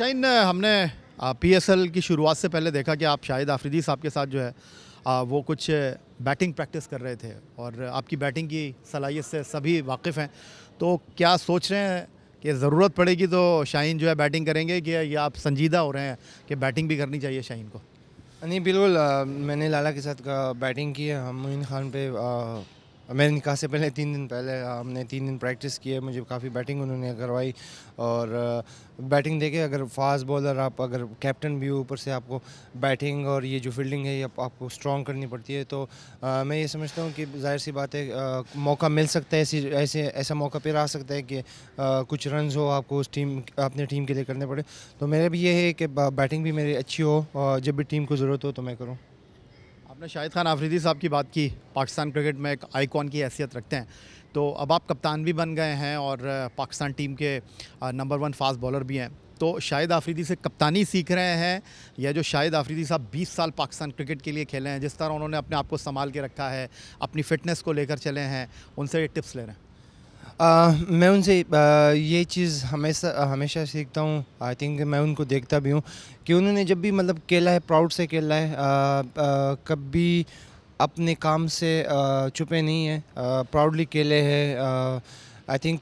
shine अच्छा, हमने PSL की शुरुआत से पहले देखा कि आप शाहिद आफरीदी साहब के साथ जो है आ, वो कुछ बैटिंग प्रैक्टिस कर रहे थे और आपकी बैटिंग की सलाहियत से सभी वाकिफ़ हैं तो क्या सोच रहे हैं कि ज़रूरत पड़ेगी तो शाहीन जो है बैटिंग करेंगे कि या आप संजीदा हो रहे हैं कि बैटिंग भी करनी चाहिए शाहीन को नहीं बिल्कुल मैंने लाला के साथ बैटिंग की है हम खान पे आ, मेरे निकाह से पहले तीन दिन पहले हाँ, हमने तीन दिन प्रैक्टिस किए मुझे काफ़ी बैटिंग उन्होंने करवाई और बैटिंग देखे अगर फास्ट बॉलर आप अगर कैप्टन भी ऊपर से आपको बैटिंग और ये जो फील्डिंग है ये आप, आपको स्ट्रॉन्ग करनी पड़ती है तो आ, मैं ये समझता हूँ कि जाहिर सी बात है आ, मौका मिल सकता है ऐसी ऐसे ऐसा मौका फिर आ सकता है कि आ, कुछ रन हो आपको उस टीम अपने टीम के लिए करने पड़े तो मेरा भी ये है कि बैटिंग भी मेरी अच्छी हो और जब भी टीम को ज़रूरत हो तो मैं करूँ आपने शाहिद खान आफरीदी साहब की बात की पाकिस्तान क्रिकेट में एक आइकॉन की हैसियत रखते हैं तो अब आप कप्तान भी बन गए हैं और पाकिस्तान टीम के नंबर वन फास्ट बॉलर भी हैं तो शाहिद आफरीदी से कप्तानी सीख रहे हैं या जो शाहिद आफरीदी साहब 20 साल पाकिस्तान क्रिकेट के लिए खेले हैं जिस तरह उन्होंने अपने आप को संभाल के रखा है अपनी फ़िटनेस को लेकर चले हैं उनसे टिप्स ले रहे हैं मैं उनसे ये चीज़ हमेशा हमेशा सीखता हूँ आई थिंक मैं उनको देखता भी हूँ कि उन्होंने जब भी मतलब खेला है प्राउड से खेला है आ, आ, कभी अपने काम से आ, छुपे नहीं है प्राउडली खेले हैं आई थिंक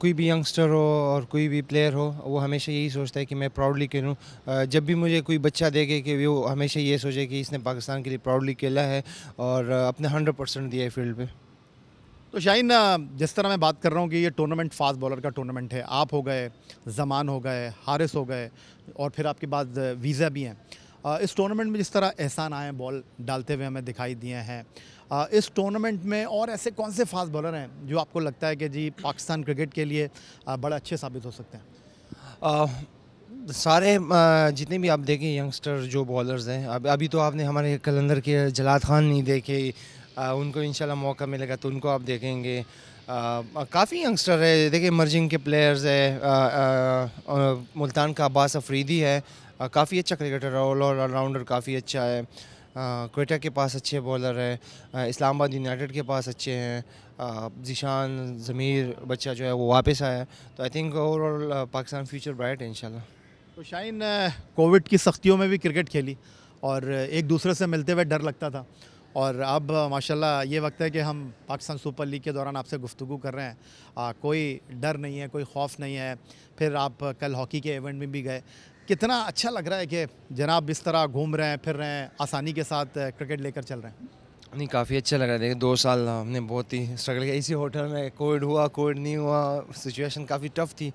कोई भी यंगस्टर हो और कोई भी प्लेयर हो वो हमेशा यही सोचता है कि मैं प्राउडली खेलूँ जब भी मुझे कोई बच्चा देखे कि वो हमेशा ये सोचे कि इसने पाकिस्तान के लिए प्राउडली खेला है और अपने हंड्रेड परसेंट दिया है फील्ड पर तो शाहीन जिस तरह मैं बात कर रहा हूँ कि ये टूर्नामेंट फास्ट बॉलर का टूर्नामेंट है आप हो गए जमान हो गए हारिस हो गए और फिर आपके पास वीज़ा भी हैं इस टूर्नामेंट में जिस तरह एहसान आए बॉल डालते हुए हमें दिखाई दिए हैं इस टूर्नामेंट में और ऐसे कौन से फास्ट बॉलर हैं जो आपको लगता है कि जी पाकिस्तान क्रिकेट के लिए बड़े अच्छे साबित हो सकते हैं सारे जितने भी आप देखें यंगस्टर जो बॉलर्स हैं अब अभी तो आपने हमारे कलंदर के जलाद खान नहीं देखे उनको इंशाल्लाह मौका मिलेगा तो उनको आप देखेंगे काफ़ी यंगस्टर है देखिए इमर्जिंग के प्लेयर्स है मुल्तान का अब्बास अफरीदी है काफ़ी अच्छा क्रिकेटर है ऑल ऑलराउंडर काफ़ी अच्छा है कोयटा के पास अच्छे बॉलर है इस्लामाबाद यूनाइटेड के पास अच्छे हैं जिशान ज़मीर बच्चा जो है वो वापस आया तो I think overall Pakistan future bright है इंशाल्लाह तो शाइन कोविड की सख्तियों में भी क्रिकेट खेली और एक दूसरे से मिलते हुए डर लगता था और अब माशाल्लाह ये वक्त है कि हम पाकिस्तान सुपर लीग के दौरान आपसे गुफ्तु कर रहे हैं आ, कोई डर नहीं है कोई खौफ नहीं है फिर आप कल हॉकी के इवेंट में भी गए कितना अच्छा लग रहा है कि जनाब इस तरह घूम रहे हैं फिर रहे हैं आसानी के साथ क्रिकेट लेकर चल रहे हैं नहीं काफ़ी अच्छा लग रहा है देखिए दो साल हमने बहुत ही स्ट्रगल किया इसी होटल में कोविड हुआ कोविड नहीं हुआ सिचुएशन काफ़ी टफ थी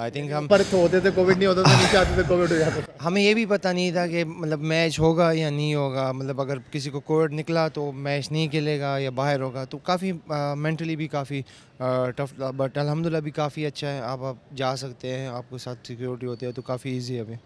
आई थिंक हम पर तो होते थे कोविड नहीं होता था नीचे थे कोविड हो जाता था हमें ये भी पता नहीं था कि मतलब मैच होगा या नहीं होगा मतलब अगर किसी को कोविड निकला तो मैच नहीं खेलेगा या बाहर होगा तो काफ़ी मेंटली भी काफ़ी टफ था बट अलहमदिल्ला भी काफ़ी अच्छा है आप आप जा सकते हैं आपके साथ सिक्योरिटी होती है तो काफ़ी ईजी है अभी